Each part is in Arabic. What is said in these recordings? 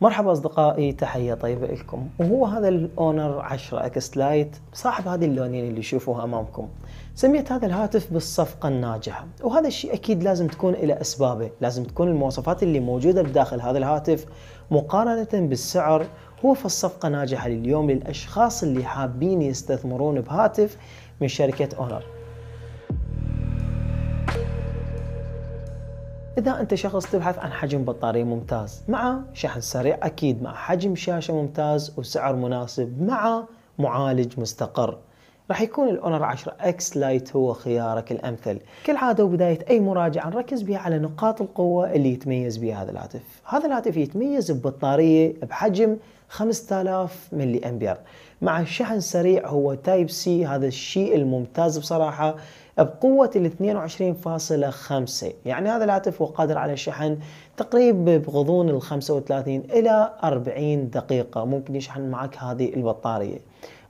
مرحبا أصدقائي تحية طيبة لكم وهو هذا الأونر 10 اكس لايت صاحب هذه اللونين اللي تشوفوها أمامكم سميت هذا الهاتف بالصفقة الناجحة وهذا الشيء أكيد لازم تكون إلى أسبابه لازم تكون المواصفات اللي موجودة بداخل هذا الهاتف مقارنة بالسعر هو في الصفقة ناجحة لليوم للأشخاص اللي حابين يستثمرون بهاتف من شركة أونر إذا أنت شخص تبحث عن حجم بطارية ممتاز مع شحن سريع أكيد مع حجم شاشة ممتاز وسعر مناسب مع معالج مستقر راح يكون الاونر 10 اكس لايت هو خيارك الامثل كالعاده وبدايه اي مراجعه نركز بها على نقاط القوه اللي يتميز بها هذا الهاتف هذا الهاتف يتميز ببطاريه بحجم 5000 ملي امبير مع شحن سريع هو تايب سي هذا الشيء الممتاز بصراحه بقوة ال 22.5 يعني هذا الهاتف هو قادر على شحن تقريب بغضون ال 35 إلى 40 دقيقة ممكن يشحن معك هذه البطارية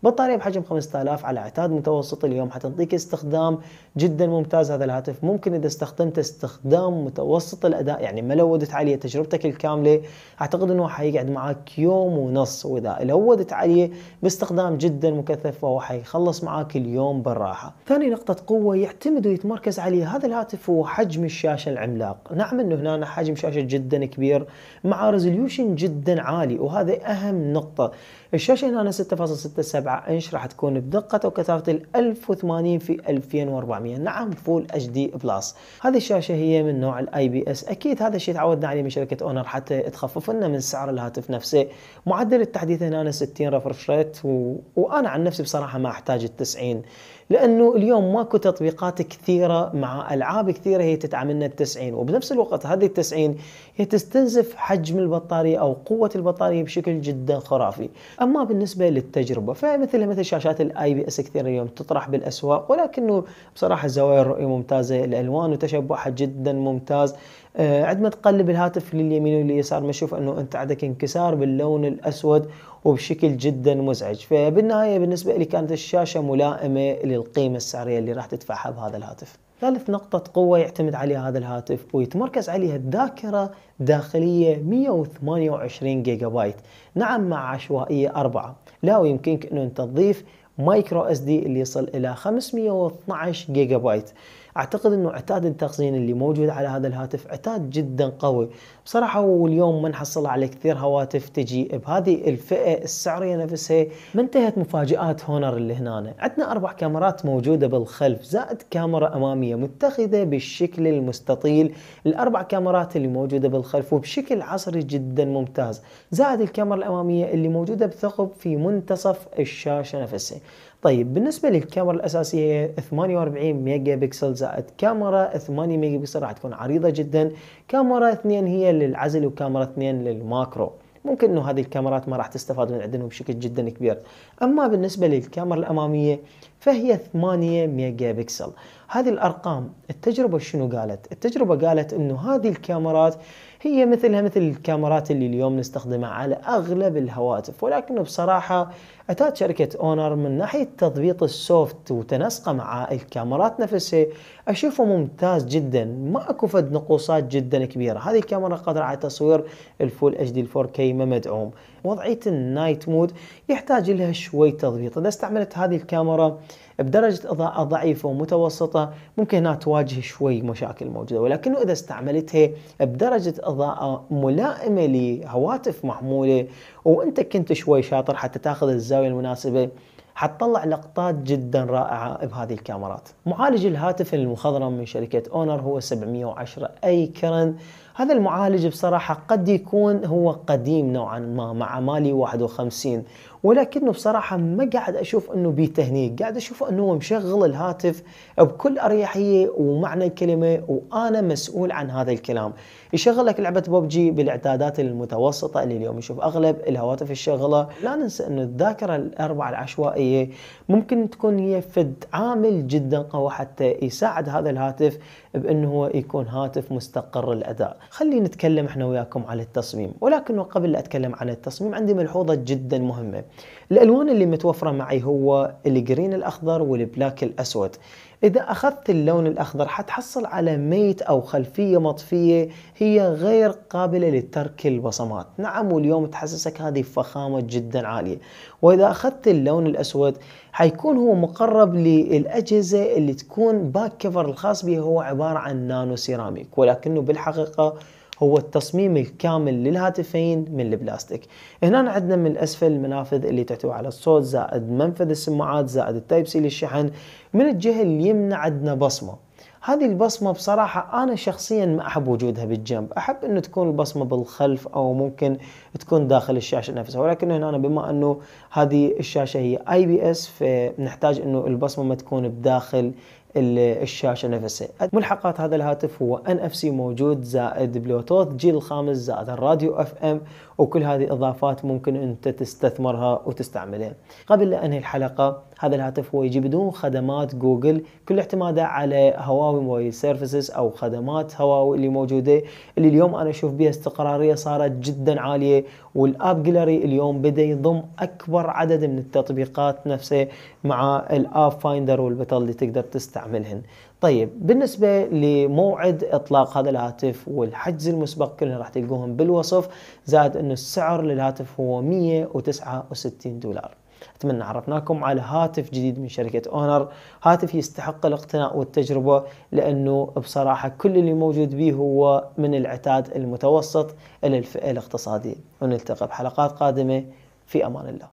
بطاريه بحجم 5000 على اعتاد متوسط اليوم حتنطيك استخدام جدا ممتاز هذا الهاتف ممكن اذا استخدمته استخدام متوسط الاداء يعني ما لودت عليه تجربتك الكامله اعتقد انه حيقعد معك يوم ونص واذا لودت عليه باستخدام جدا مكثف فهو حيخلص معك اليوم بالراحه. ثاني نقطه قوه يعتمد ويتمركز عليه هذا الهاتف هو حجم الشاشه العملاق، نعم انه هنا حجم شاشه جدا كبير مع ريزوليوشن جدا عالي وهذا اهم نقطه. الشاشه هنا 6.67 7 انش راح تكون بدقة وكثافة 1080 في 2400 نعم فول اتش دي بلس هذه الشاشة هي من نوع الاي بي اس اكيد هذا الشيء تعودنا عليه من شركة اونر حتى تخفف لنا من سعر الهاتف نفسه معدل التحديث هنا 60 ريفرش ريت و... وانا عن نفسي بصراحة ما احتاج ال 90 لانه اليوم ماكو تطبيقات كثيره مع العاب كثيره هي تتعاملنا ال 90 وبنفس الوقت هذه ال 90 هي تستنزف حجم البطاريه او قوه البطاريه بشكل جدا خرافي، اما بالنسبه للتجربه يعني مثل مثل شاشات الاي بي اس كثير اليوم تطرح بالاسواق ولكنه بصراحه زوايا الرؤيه ممتازه الالوان وتشبعها جدا ممتاز آه، عندما تقلب الهاتف لليمين واليسار ما تشوف انه انت عندك انكسار باللون الاسود وبشكل جدا مزعج فبالنهايه بالنسبه لي كانت الشاشه ملائمه للقيمه السعريه اللي راح تدفعها بهذا الهاتف ثالث نقطة قوة يعتمد عليها هذا الهاتف ويتمركز عليها الذاكرة الداخلية 128 جيجا بايت نعم مع عشوائية 4 لا ويمكنك أنه أنت تضيف مايكرو اس دي اللي يصل إلى 512 جيجا بايت اعتقد انه عتاد التخزين اللي موجود على هذا الهاتف عتاد جدا قوي بصراحه واليوم ما نحصل على كثير هواتف تجي بهذه الفئه السعريه نفسها ما انتهت مفاجات هونر اللي هنا عندنا اربع كاميرات موجوده بالخلف زائد كاميرا اماميه متخذه بالشكل المستطيل الاربع كاميرات اللي موجوده بالخلف وبشكل عصري جدا ممتاز زائد الكاميرا الاماميه اللي موجوده بثقب في منتصف الشاشه نفسها طيب بالنسبه للكاميرا الاساسيه 48 ميجا بكسل زائد كاميرا 8 ميجا بكسل راح تكون عريضه جدا كاميرا 2 هي للعزل وكاميرا 2 للماكرو ممكن انه هذه الكاميرات ما راح تستفاد من عندنا بشكل جدا كبير اما بالنسبه للكاميرا الاماميه فهي 8 ميجا بكسل هذه الارقام التجربه شنو قالت التجربه قالت انه هذه الكاميرات هي مثلها مثل الكاميرات اللي اليوم نستخدمها على اغلب الهواتف ولكن بصراحه اتت شركه اونر من ناحيه تضبيط السوفت وتنسقه مع الكاميرات نفسها اشوفه ممتاز جدا ما اكو فد نقوصات جدا كبيره هذه الكاميرا قادره على تصوير الفول اتش دي 4 كي ما مدعوم وضعية النايت مود يحتاج لها شوي تضبيط إذا استعملت هذه الكاميرا بدرجة إضاءة ضعيفة ومتوسطة ممكن هنا تواجه شوي مشاكل موجودة ولكنه إذا استعملتها بدرجة إضاءة ملائمة لهواتف محمولة وأنت كنت شوي شاطر حتى تاخذ الزاوية المناسبة حتطلع لقطات جدا رائعة بهذه الكاميرات معالج الهاتف المخضرم من شركة اونر هو 710 اي كرن هذا المعالج بصراحة قد يكون هو قديم نوعا ما مع مالي 51 ولكنه بصراحة ما قاعد أشوف أنه بيتهنيك قاعد أشوف أنه هو مشغل الهاتف بكل أريحية ومعنى الكلمة وأنا مسؤول عن هذا الكلام يشغل لك لعبة ببجي بالإعدادات المتوسطة اللي اليوم نشوف أغلب الهواتف الشغلة لا ننسى أن الذاكرة الأربعة العشوائية ممكن تكون هي فد عامل جدا قوي حتى يساعد هذا الهاتف بانه هو يكون هاتف مستقر الاداء خلينا نتكلم احنا وياكم عن التصميم ولكن قبل لا اتكلم عن التصميم عندي ملحوظه جدا مهمه الالوان اللي متوفره معي هو الجرين الاخضر والبلاك الاسود إذا أخذت اللون الأخضر حتحصل على ميت أو خلفية مطفية هي غير قابلة لترك البصمات نعم واليوم تحسسك هذه فخامة جدا عالية وإذا أخذت اللون الأسود حيكون هو مقرب للأجهزة اللي تكون باك كفر الخاص به هو عبارة عن نانو سيراميك ولكنه بالحقيقة هو التصميم الكامل للهاتفين من البلاستيك هنا عندنا من الأسفل المنافذ اللي تحتوي على الصوت زائد منفذ السماعات زائد التايب سي للشحن من الجهة اليمنى عندنا بصمة هذه البصمة بصراحة أنا شخصيا ما أحب وجودها بالجنب أحب أنه تكون البصمة بالخلف أو ممكن تكون داخل الشاشة نفسها ولكن هنا أنا بما أنه هذه الشاشة هي اي بي اس فنحتاج أنه البصمة ما تكون بداخل الشاشه نفسها ملحقات هذا الهاتف هو NFC موجود زائد بلوتوث جيل الخامس زائد الراديو اف ام وكل هذه اضافات ممكن انت تستثمرها وتستعملها قبل لا الحلقه هذا الهاتف هو يجي بدون خدمات جوجل كل اعتماده على هواوي موبايل سيرفيسز او خدمات هواوي اللي موجوده اللي اليوم انا اشوف بها استقراريه صارت جدا عاليه والاب جاليري اليوم بدا يضم اكبر عدد من التطبيقات نفسه مع الاب فايندر والبطل اللي تقدر تستعملهن طيب بالنسبة لموعد إطلاق هذا الهاتف والحجز المسبق كلنا راح تلقوهم بالوصف زائد أن السعر للهاتف هو 169 دولار أتمنى عرفناكم على هاتف جديد من شركة أونر هاتف يستحق الاقتناء والتجربة لأنه بصراحة كل اللي موجود به هو من العتاد المتوسط إلى الفئة الاقتصادية ونلتقي بحلقات قادمة في أمان الله